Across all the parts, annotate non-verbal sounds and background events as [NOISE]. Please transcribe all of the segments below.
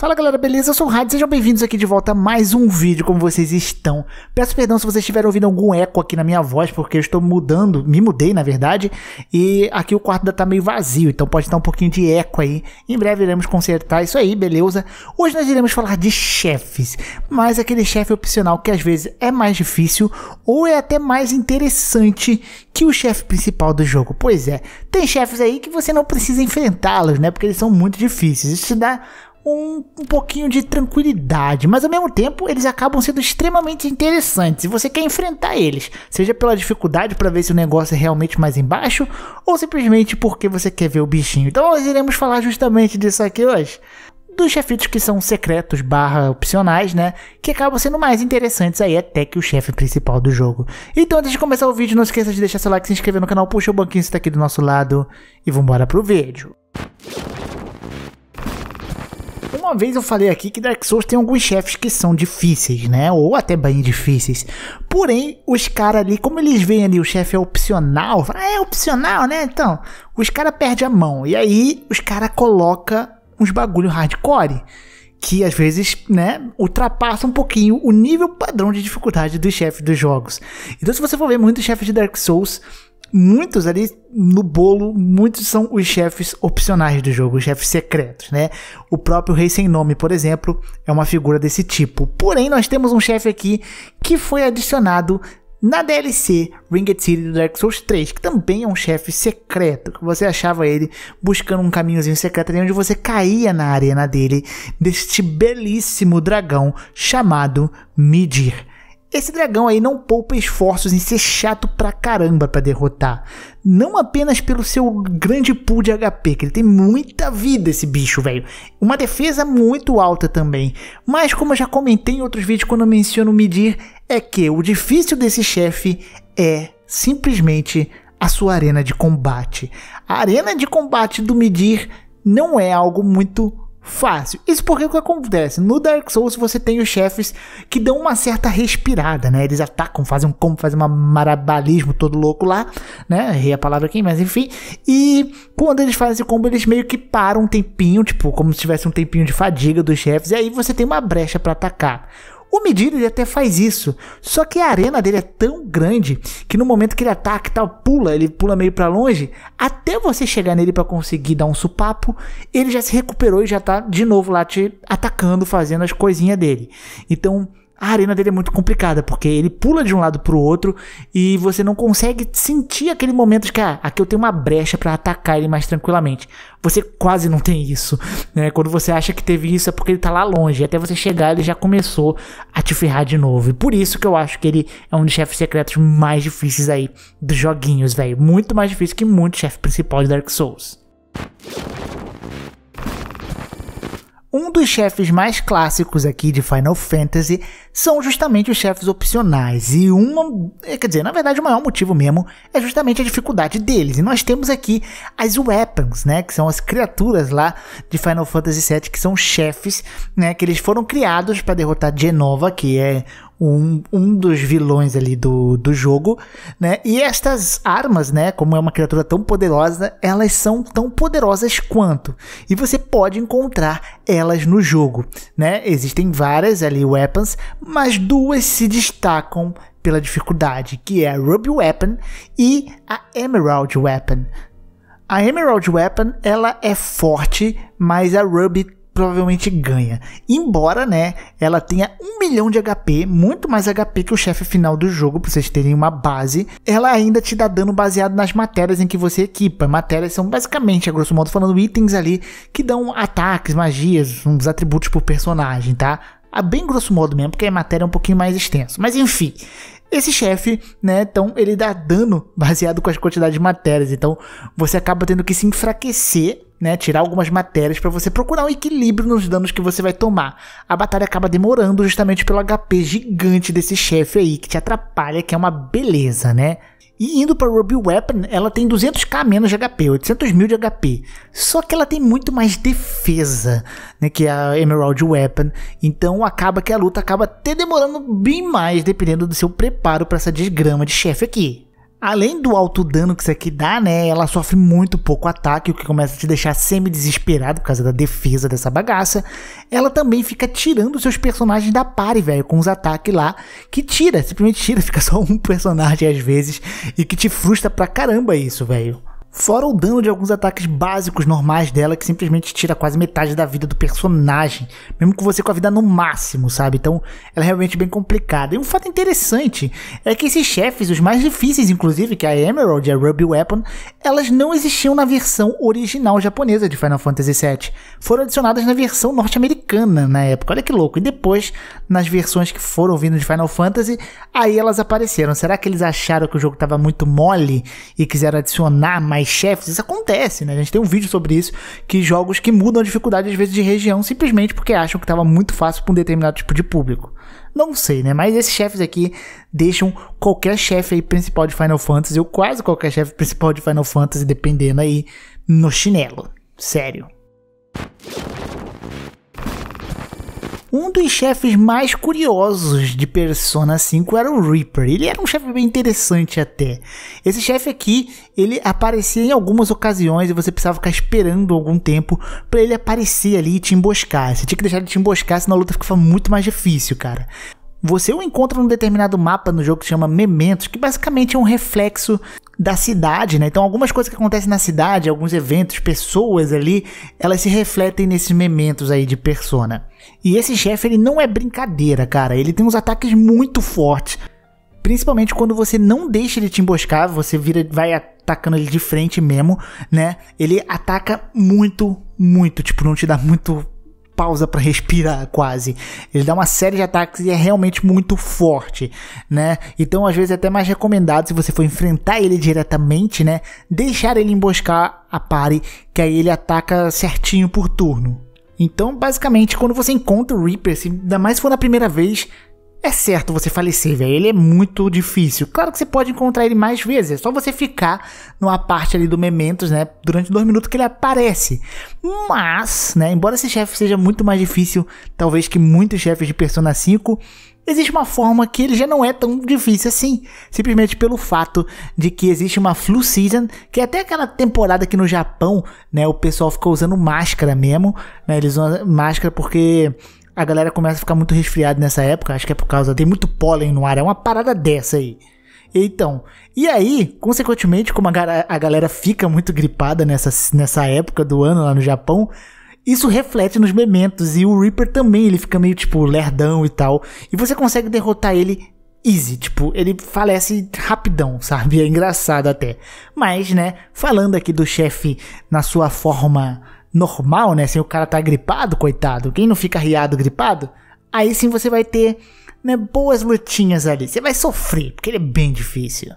Fala galera, beleza? Eu sou o Rádio, sejam bem-vindos aqui de volta a mais um vídeo, como vocês estão. Peço perdão se vocês estiverem ouvindo algum eco aqui na minha voz, porque eu estou mudando, me mudei na verdade, e aqui o quarto ainda tá meio vazio, então pode estar um pouquinho de eco aí. Em breve iremos consertar isso aí, beleza? Hoje nós iremos falar de chefes, mas aquele chefe opcional que às vezes é mais difícil, ou é até mais interessante que o chefe principal do jogo. Pois é, tem chefes aí que você não precisa enfrentá-los, né? Porque eles são muito difíceis, isso te dá um, um pouquinho de tranquilidade, mas ao mesmo tempo eles acabam sendo extremamente interessantes e você quer enfrentar eles, seja pela dificuldade para ver se o negócio é realmente mais embaixo ou simplesmente porque você quer ver o bichinho. Então nós iremos falar justamente disso aqui hoje dos chefitos que são secretos barra opcionais, né? Que acabam sendo mais interessantes aí até que o chefe principal do jogo. Então, antes de começar o vídeo, não esqueça de deixar seu like, se inscrever no canal, puxa o banquinho se tá aqui do nosso lado e vambora pro vídeo uma vez eu falei aqui que Dark Souls tem alguns chefes que são difíceis, né? Ou até bem difíceis. Porém, os caras ali, como eles veem ali, o chefe é opcional, fala, ah, é opcional, né? Então, os caras perdem a mão. E aí, os caras colocam uns bagulho hardcore que às vezes, né, ultrapassa um pouquinho o nível padrão de dificuldade dos chefes dos jogos. Então, se você for ver muitos chefes de Dark Souls, muitos ali no bolo, muitos são os chefes opcionais do jogo, os chefes secretos, né? O próprio Rei Sem Nome, por exemplo, é uma figura desse tipo. Porém, nós temos um chefe aqui que foi adicionado na DLC Ringed City do Dark Souls 3, que também é um chefe secreto, que você achava ele buscando um caminhozinho secreto ali onde você caía na arena dele, deste belíssimo dragão chamado Midir. Esse dragão aí não poupa esforços em ser chato pra caramba pra derrotar. Não apenas pelo seu grande pool de HP, que ele tem muita vida esse bicho, velho. Uma defesa muito alta também. Mas como eu já comentei em outros vídeos quando eu menciono medir, é que o difícil desse chefe é simplesmente a sua arena de combate. A arena de combate do medir não é algo muito fácil. Isso porque o que acontece? No Dark Souls você tem os chefes que dão uma certa respirada, né? Eles atacam, fazem um combo, fazem um marabalismo todo louco lá, né? Errei a palavra aqui, mas enfim. E quando eles fazem esse combo, eles meio que param um tempinho, tipo, como se tivesse um tempinho de fadiga dos chefes, e aí você tem uma brecha para atacar. O ele até faz isso, só que a arena dele é tão grande que no momento que ele ataca e tal, pula, ele pula meio para longe, até você chegar nele para conseguir dar um supapo, ele já se recuperou e já tá de novo lá te atacando, fazendo as coisinhas dele. Então, a arena dele é muito complicada, porque ele pula de um lado pro outro e você não consegue sentir aquele momento de que ah, aqui eu tenho uma brecha para atacar ele mais tranquilamente. Você quase não tem isso, né? Quando você acha que teve isso é porque ele tá lá longe, e até você chegar ele já começou a te ferrar de novo. E por isso que eu acho que ele é um dos chefes secretos mais difíceis aí dos joguinhos, velho. Muito mais difícil que muito chefe principal de Dark Souls. Um dos chefes mais clássicos aqui de Final Fantasy são justamente os chefes opcionais, e uma, é, quer dizer, na verdade o maior motivo mesmo é justamente a dificuldade deles. E nós temos aqui as weapons, né, que são as criaturas lá de Final Fantasy VII que são chefes, né, que eles foram criados para derrotar Genova, que é um, um dos vilões ali do, do jogo, né? E estas armas, né? Como é uma criatura tão poderosa, elas são tão poderosas quanto. E você pode encontrar elas no jogo, né? Existem várias ali weapons, mas duas se destacam pela dificuldade, que é a Ruby Weapon e a Emerald Weapon. A Emerald Weapon, ela é forte, mas a Ruby provavelmente ganha. Embora, né, ela tenha um milhão de HP, muito mais HP que o chefe final do jogo, pra vocês terem uma base, ela ainda te dá dano baseado nas matérias em que você equipa. Matérias são basicamente, a grosso modo falando, itens ali que dão ataques, magias, uns atributos por personagem, tá? A bem grosso modo mesmo, porque a matéria é um pouquinho mais extenso. Mas enfim, esse chefe, né, então ele dá dano [LAUGHS] baseado com as quantidades de matérias. Então você acaba tendo que se enfraquecer né, tirar algumas matérias para você procurar um equilíbrio nos danos que você vai tomar. A batalha acaba demorando justamente pelo HP gigante desse chefe aí que te atrapalha, que é uma beleza, né? E indo para Ruby Weapon, ela tem 200k menos de HP, 800 mil de HP. Só que ela tem muito mais defesa né, que é a Emerald Weapon. Então acaba que a luta acaba até demorando bem mais, dependendo do seu preparo para essa desgrama de chefe aqui. Além do alto dano que isso aqui dá, né? Ela sofre muito pouco ataque, o que começa a te deixar semi-desesperado por causa da defesa dessa bagaça. Ela também fica tirando seus personagens da pare, velho, com os ataques lá, que tira, simplesmente tira, [LAUGHS] fica só um personagem às vezes, e que te frustra pra caramba isso, velho. Fora o dano de alguns ataques básicos normais dela, que simplesmente tira quase metade da vida do personagem, mesmo com você com a vida no máximo, sabe? Então, ela é realmente bem complicada. E um fato interessante é que esses chefes, os mais difíceis, inclusive, que é a Emerald e a Ruby Weapon, elas não existiam na versão original japonesa de Final Fantasy VII. Foram adicionadas na versão norte-americana na época, olha que louco. E depois, nas versões que foram vindo de Final Fantasy, aí elas apareceram. Será que eles acharam que o jogo estava muito mole e quiseram adicionar mais? mais chefes, isso acontece, né? A gente tem um vídeo sobre isso, que jogos que mudam a dificuldade às vezes de região simplesmente porque acham que estava muito fácil para um determinado tipo de público. Não sei, né? Mas esses chefes aqui deixam qualquer chefe aí principal de Final Fantasy, ou quase qualquer chefe principal de Final Fantasy, dependendo aí, no chinelo. Sério. Um dos chefes mais curiosos de Persona 5 era o Reaper. Ele era um chefe bem interessante até. Esse chefe aqui, ele aparecia em algumas ocasiões e você precisava ficar esperando algum tempo para ele aparecer ali e te emboscar. Você tinha que deixar ele te emboscar, senão a luta ficava muito mais difícil, cara. Você o encontra num determinado mapa no jogo que se chama Mementos, que basicamente é um reflexo da cidade, né? Então algumas coisas que acontecem na cidade, alguns eventos, pessoas ali, elas se refletem nesses momentos aí de persona. E esse chefe ele não é brincadeira, cara. Ele tem uns ataques muito fortes. Principalmente quando você não deixa ele te emboscar, você vira, vai atacando ele de frente mesmo, né? Ele ataca muito, muito, tipo, não te dá muito pausa para respirar quase. Ele dá uma série de ataques e é realmente muito forte, né? Então, às vezes é até mais recomendado se você for enfrentar ele diretamente, né, deixar ele emboscar a pare, que aí ele ataca certinho por turno. Então, basicamente, quando você encontra o Reaper, se ainda mais se for na primeira vez, é certo você falecer, velho. Ele é muito difícil. Claro que você pode encontrar ele mais vezes. É só você ficar numa parte ali do Mementos, né? Durante dois minutos que ele aparece. Mas, né? Embora esse chefe seja muito mais difícil, talvez que muitos chefes de Persona 5, existe uma forma que ele já não é tão difícil assim, simplesmente pelo fato de que existe uma flu season, que é até aquela temporada que no Japão, né, o pessoal ficou usando máscara mesmo, né, eles usam máscara porque a galera começa a ficar muito resfriada nessa época, acho que é por causa tem muito pólen no ar, é uma parada dessa aí. Então, e aí, consequentemente, como a, a galera fica muito gripada nessa, nessa época do ano lá no Japão, isso reflete nos mementos e o Reaper também, ele fica meio tipo lerdão e tal. E você consegue derrotar ele easy, tipo, ele falece rapidão, sabe? É engraçado até. Mas, né, falando aqui do chefe na sua forma normal, né? Se assim, o cara tá gripado, coitado, quem não fica riado gripado, aí sim você vai ter né, boas lutinhas ali. Você vai sofrer, porque ele é bem difícil.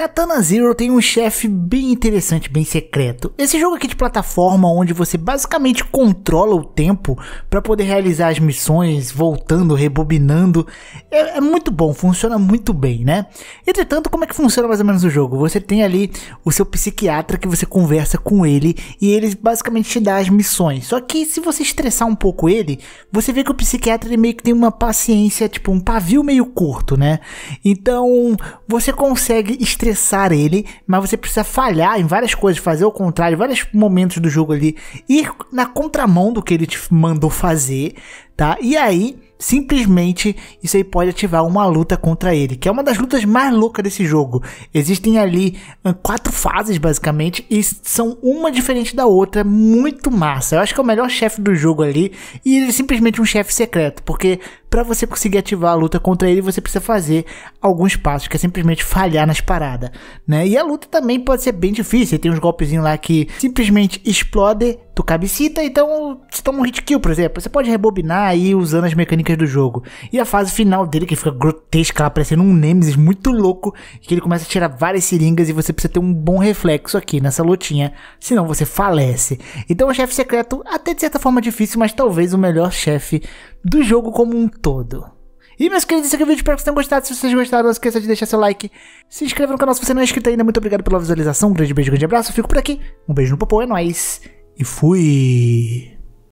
Katana Zero tem um chefe bem interessante, bem secreto. Esse jogo aqui de plataforma onde você basicamente controla o tempo para poder realizar as missões, voltando, rebobinando, é, é, muito bom, funciona muito bem, né? Entretanto, como é que funciona mais ou menos o jogo? Você tem ali o seu psiquiatra que você conversa com ele e ele basicamente te dá as missões. Só que se você estressar um pouco ele, você vê que o psiquiatra ele meio que tem uma paciência, tipo um pavio meio curto, né? Então, você consegue estressar estressar ele, mas você precisa falhar em várias coisas, fazer o contrário, vários momentos do jogo ali, ir na contramão do que ele te mandou fazer, tá? E aí, simplesmente, isso aí pode ativar uma luta contra ele, que é uma das lutas mais loucas desse jogo. Existem ali quatro fases, basicamente, e são uma diferente da outra, muito massa. Eu acho que é o melhor chefe do jogo ali, e ele é simplesmente um chefe secreto, porque para você conseguir ativar a luta contra ele, você precisa fazer alguns passos, que é simplesmente falhar nas paradas, né? E a luta também pode ser bem difícil, tem uns golpezinhos lá que simplesmente explode tu cabecita, então você toma um hit kill, por exemplo, você pode rebobinar aí usando as mecânicas do jogo. E a fase final dele, que fica grotesca, lá parecendo um Nemesis muito louco, que ele começa a tirar várias seringas e você precisa ter um bom reflexo aqui nessa lutinha, senão você falece. Então o chefe secreto, até de certa forma difícil, mas talvez o melhor chefe do jogo como um todo. E meus queridos, esse aqui é o vídeo, espero que vocês tenham gostado. Se vocês gostaram, não esqueça de deixar seu like. Se inscreva no canal se você não é inscrito ainda. Muito obrigado pela visualização. Um grande beijo, um grande abraço. Eu fico por aqui. Um beijo no popô, é nóis. E fui.